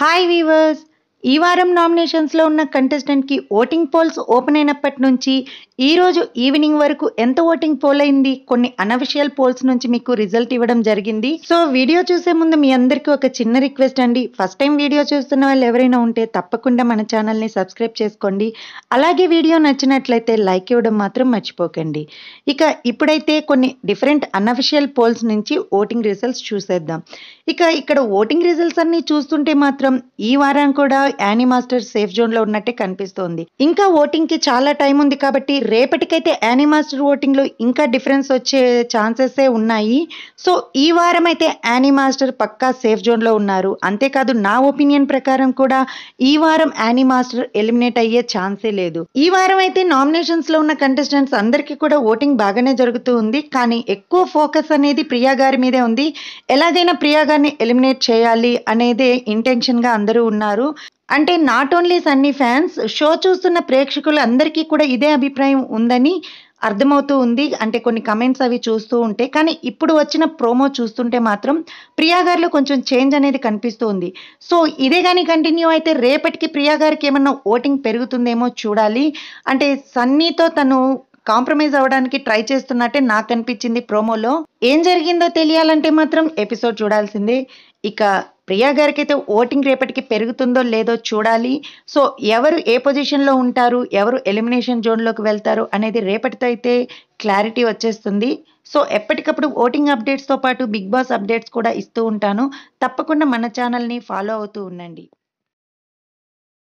Hi viewers, ఈ వారం నామినేషన్స్లో ఉన్న కంటెస్టెంట్కి ఓటింగ్ పోల్స్ ఓపెన్ అయినప్పటి నుంచి ఈరోజు ఈవినింగ్ వరకు ఎంత ఓటింగ్ పోల్ అయింది కొన్ని అనఫిషియల్ పోల్స్ నుంచి మీకు రిజల్ట్ ఇవ్వడం జరిగింది సో వీడియో చూసే ముందు మీ అందరికీ ఒక చిన్న రిక్వెస్ట్ అండి ఫస్ట్ టైం వీడియో చూస్తున్న వాళ్ళు ఎవరైనా ఉంటే తప్పకుండా మన ఛానల్ని సబ్స్క్రైబ్ చేసుకోండి అలాగే వీడియో నచ్చినట్లయితే లైక్ ఇవ్వడం మాత్రం మర్చిపోకండి ఇక ఇప్పుడైతే కొన్ని డిఫరెంట్ అనఫిషియల్ పోల్స్ నుంచి ఓటింగ్ రిజల్ట్స్ చూసేద్దాం ఇక ఇక్కడ ఓటింగ్ రిజల్ట్స్ అన్నీ చూస్తుంటే మాత్రం ఈ వారం కూడా యానీ మాస్టర్ సేఫ్ జోన్ లో ఉన్నట్టే కనిపిస్తోంది ఇంకా ఓటింగ్ కి చాలా టైం ఉంది కాబట్టి రేపటికైతే యానీ మాస్టర్ ఓటింగ్ లో ఇంకా డిఫరెన్స్ వచ్చే ఛాన్సెస్ ఉన్నాయి సో ఈ వారం అయితే యానీ మాస్టర్ పక్కా సేఫ్ జోన్ లో ఉన్నారు అంతేకాదు నా ఒపీనియన్ ప్రకారం కూడా ఈ వారం యానీ మాస్టర్ ఎలిమినేట్ అయ్యే ఛాన్సే లేదు ఈ వారం అయితే నామినేషన్స్ లో ఉన్న కంటెస్టెంట్స్ అందరికీ కూడా ఓటింగ్ బాగానే జరుగుతూ ఉంది కానీ ఎక్కువ ఫోకస్ అనేది ప్రియా గారి మీదే ఉంది ఎలాగైనా ప్రియా గారిని ఎలిమినేట్ చేయాలి అనేదే ఇంటెన్షన్గా అందరూ ఉన్నారు అంటే not only Sunny fans show చూస్తున్న ప్రేక్షకులందరికీ కూడా ఇదే అభిప్రాయం ఉందని అర్థమవుతూ ఉంది అంటే కొన్ని కమెంట్స్ అవి చూస్తూ ఉంటే కానీ ఇప్పుడు వచ్చిన ప్రోమో చూస్తుంటే మాత్రం ప్రియా గారిలో కొంచెం చేంజ్ అనేది కనిపిస్తూ ఉంది సో ఇదే కానీ కంటిన్యూ అయితే రేపటికి ప్రియా గారికి ఏమన్నా ఓటింగ్ పెరుగుతుందేమో చూడాలి అంటే సన్నీతో తను కాంప్రమైజ్ అవ్వడానికి ట్రై చేస్తున్నట్టే నాకు అనిపించింది ప్రోమోలో ఏం జరిగిందో తెలియాలంటే మాత్రం ఎపిసోడ్ చూడాల్సిందే ఇక ప్రియా గారికి అయితే ఓటింగ్ రేపటికి పెరుగుతుందో లేదో చూడాలి సో ఎవరు ఏ పొజిషన్లో ఉంటారు ఎవరు ఎలిమినేషన్ జోన్లోకి వెళ్తారు అనేది రేపటితో అయితే క్లారిటీ వచ్చేస్తుంది సో ఎప్పటికప్పుడు ఓటింగ్ అప్డేట్స్తో పాటు బిగ్ బాస్ అప్డేట్స్ కూడా ఇస్తూ ఉంటాను తప్పకుండా మన ఛానల్ని ఫాలో అవుతూ ఉండండి